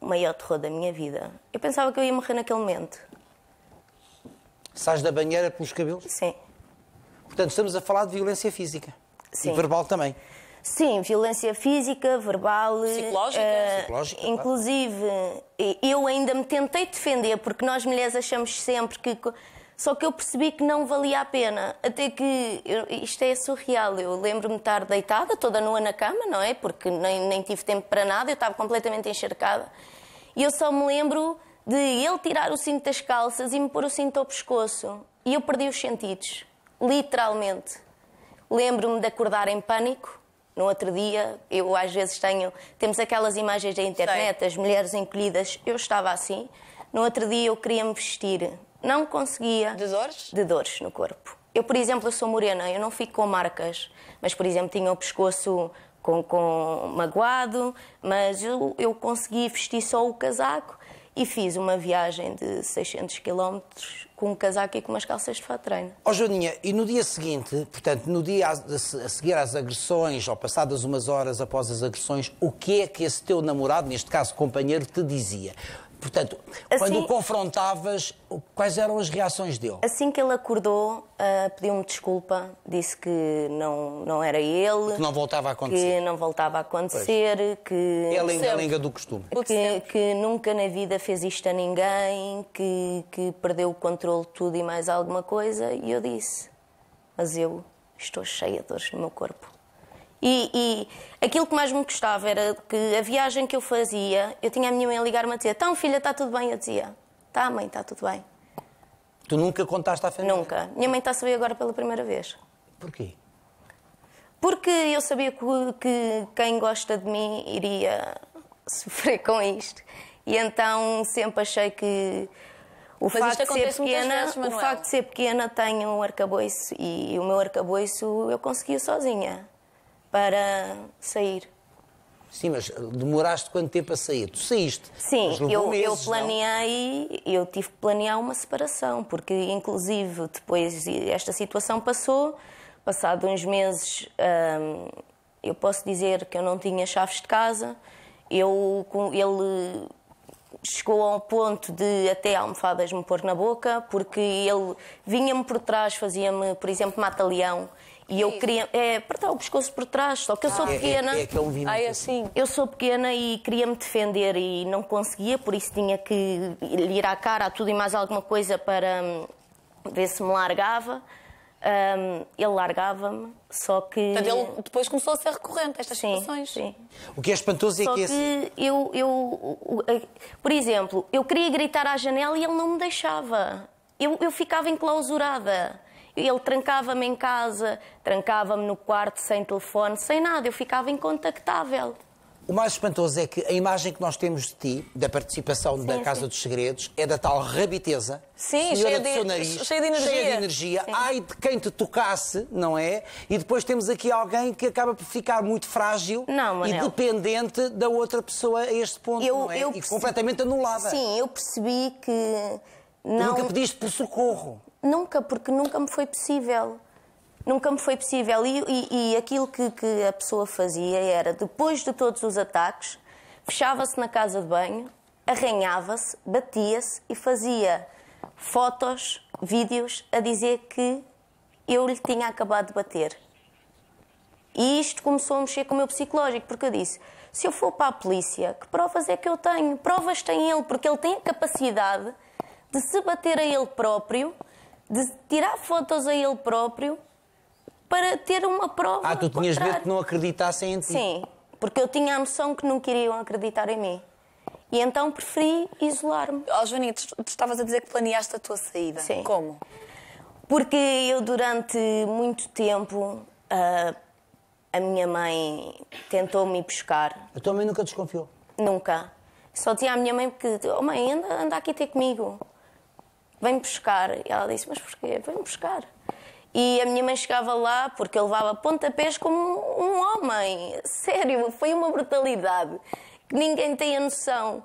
maior terror da minha vida. Eu pensava que eu ia morrer naquele momento. Sais da banheira pelos cabelos? Sim. Portanto, estamos a falar de violência física. Sim. E verbal também. Sim, violência física, verbal. Psicológica. Uh, Psicológica inclusive, claro. Eh, eu ainda me tentei defender, porque nós mulheres achamos sempre que só que eu percebi que não valia a pena. Até que eu, isto é surreal. Eu lembro-me de estar deitada, toda nua na cama, não é? Porque nem, nem tive tempo para nada, eu estava completamente encharcada. E eu só me lembro de ele tirar o cinto das calças e me pôr o cinto ao pescoço. E eu perdi os sentidos, literalmente. Lembro-me de acordar em pânico. No outro dia, eu às vezes tenho. Temos aquelas imagens da internet, Sei. as mulheres encolhidas. Eu estava assim. No outro dia, eu queria me vestir não conseguia. De dores? De dores no corpo. Eu, por exemplo, eu sou morena, eu não fico com marcas, mas, por exemplo, tinha o pescoço com, com magoado, mas eu, eu consegui vestir só o casaco e fiz uma viagem de 600 km com um casaco e com umas calças de fato treino. Ó oh, Joaninha, e no dia seguinte, portanto, no dia a, a seguir às agressões, ou passadas umas horas após as agressões, o que é que esse teu namorado, neste caso companheiro, te dizia? Portanto, assim, quando o confrontavas, quais eram as reações dele? Assim que ele acordou, uh, pediu-me desculpa, disse que não, não era ele. Que não voltava a acontecer. Que não voltava a acontecer, que... É a linga, do costume. Que, que, nunca na vida fez isto a ninguém, que, que perdeu o controle de tudo e mais alguma coisa. E eu disse, mas eu estou cheia de dores no meu corpo. E, e, aquilo que mais me gostava era que a viagem que eu fazia, eu tinha a minha mãe a ligar-me a dizer: Então, filha, está tudo bem? Eu dizia: Tá, mãe, está tudo bem. Tu nunca contaste à família? Nunca. Minha mãe está a saber agora pela primeira vez. Porquê? Porque eu sabia que, que quem gosta de mim iria sofrer com isto. E então sempre achei que o facto, de ser, pequena, vezes, o facto de ser pequena tem um arcabouço e o meu arcabouço eu conseguia sozinha para sair. Sim, mas demoraste quanto tempo a sair? Tu saíste. Sim, eu, meses, eu planeei, não? eu tive que planear uma separação, porque inclusive depois esta situação passou, passado uns meses, hum, eu posso dizer que eu não tinha chaves de casa, eu, ele chegou ao ponto de até almofadas me pôr na boca, porque ele vinha-me por trás, fazia-me, por exemplo, mata-leão, e eu queria. É, apertar o pescoço por trás, só que eu sou pequena. Ah, é, é, é Ai, assim. Eu sou pequena e queria-me defender e não conseguia, por isso tinha que lhe ir à cara a tudo e mais alguma coisa para hum, ver se me largava. Um, ele largava-me, só que. Portanto, ele depois começou a ser recorrente, estas sim, situações. Sim. O que é espantoso é só que. Esse... que eu, eu, Por exemplo, eu queria gritar à janela e ele não me deixava. Eu, eu ficava enclausurada ele trancava-me em casa, trancava-me no quarto, sem telefone, sem nada, eu ficava incontactável. O mais espantoso é que a imagem que nós temos de ti, da participação sim, da Casa dos Segredos, é da tal rabiteza, sim, cheia de, nariz, cheia de energia, cheia de energia. ai de quem te tocasse, não é? E depois temos aqui alguém que acaba por ficar muito frágil não, e dependente da outra pessoa a este ponto, eu, não é? Eu e percebi... completamente anulada. Sim, eu percebi que... Não... Nunca pediste por socorro. Nunca, porque nunca me foi possível. Nunca me foi possível. E, e, e aquilo que, que a pessoa fazia era, depois de todos os ataques, fechava-se na casa de banho, arranhava-se, batia-se e fazia fotos, vídeos a dizer que eu lhe tinha acabado de bater. E isto começou a mexer com o meu psicológico, porque eu disse: se eu for para a polícia, que provas é que eu tenho? Provas tem ele, porque ele tem a capacidade de se bater a ele próprio de tirar fotos a ele próprio para ter uma prova. Ah, tu tinhas medo que não acreditassem em ti? Sim, porque eu tinha a noção que não queriam acreditar em mim. E então preferi isolar-me. Ó, oh, Joaninha, tu, tu estavas a dizer que planeaste a tua saída. Sim. Como? Porque eu, durante muito tempo, a, ah, a minha mãe tentou-me buscar. A tua mãe nunca desconfiou? Nunca. Só dizia à minha mãe que, oh mãe, anda, anda aqui ter comigo vem buscar. E ela disse, mas porquê? vem buscar. E a minha mãe chegava lá porque eu levava pontapés como um homem. Sério, foi uma brutalidade que ninguém tem a noção.